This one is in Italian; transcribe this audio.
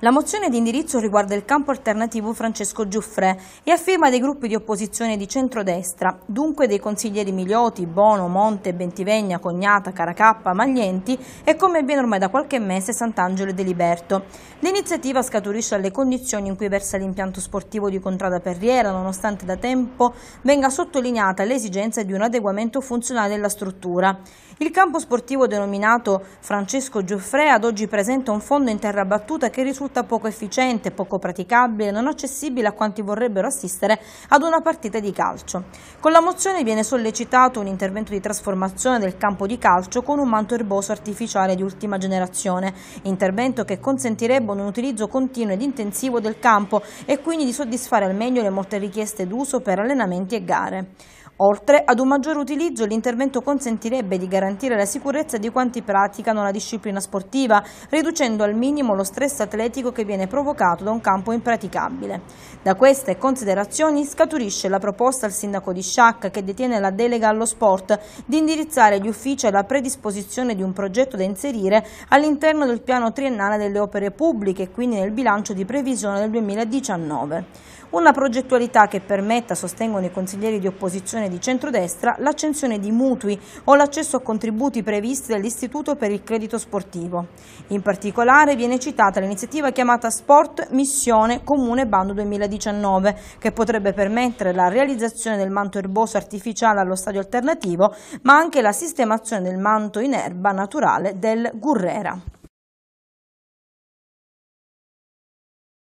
La mozione di indirizzo riguarda il campo alternativo Francesco Giuffre e affirma dei gruppi di opposizione di centrodestra, dunque dei consiglieri Miglioti, Bono, Monte, Bentivegna, Cognata, Caracappa, Maglienti e come avviene ormai da qualche mese Sant'Angelo e Deliberto. L'iniziativa scaturisce alle condizioni in cui versa l'impianto sportivo di Contrada Perriera, nonostante da tempo venga sottolineata l'esigenza di un adeguamento funzionale della struttura. Il campo sportivo denominato Francesco Giuffre ad oggi presenta un fondo in terra battuta che risulta tutta poco efficiente, poco praticabile, non accessibile a quanti vorrebbero assistere ad una partita di calcio. Con la mozione viene sollecitato un intervento di trasformazione del campo di calcio con un manto erboso artificiale di ultima generazione, intervento che consentirebbe un utilizzo continuo ed intensivo del campo e quindi di soddisfare al meglio le molte richieste d'uso per allenamenti e gare. Oltre ad un maggiore utilizzo, l'intervento consentirebbe di garantire la sicurezza di quanti praticano la disciplina sportiva, riducendo al minimo lo stress atletico che viene provocato da un campo impraticabile. Da queste considerazioni scaturisce la proposta al sindaco di Sciacca, che detiene la delega allo sport, di indirizzare gli uffici alla predisposizione di un progetto da inserire all'interno del piano triennale delle opere pubbliche e quindi nel bilancio di previsione del 2019. Una progettualità che permetta, sostengono i consiglieri di opposizione coalizione di centrodestra l'accensione di mutui o l'accesso a contributi previsti dall'Istituto per il Credito Sportivo. In particolare viene citata l'iniziativa chiamata Sport Missione Comune Bando 2019 che potrebbe permettere la realizzazione del manto erboso artificiale allo stadio alternativo ma anche la sistemazione del manto in erba naturale del Gurrera.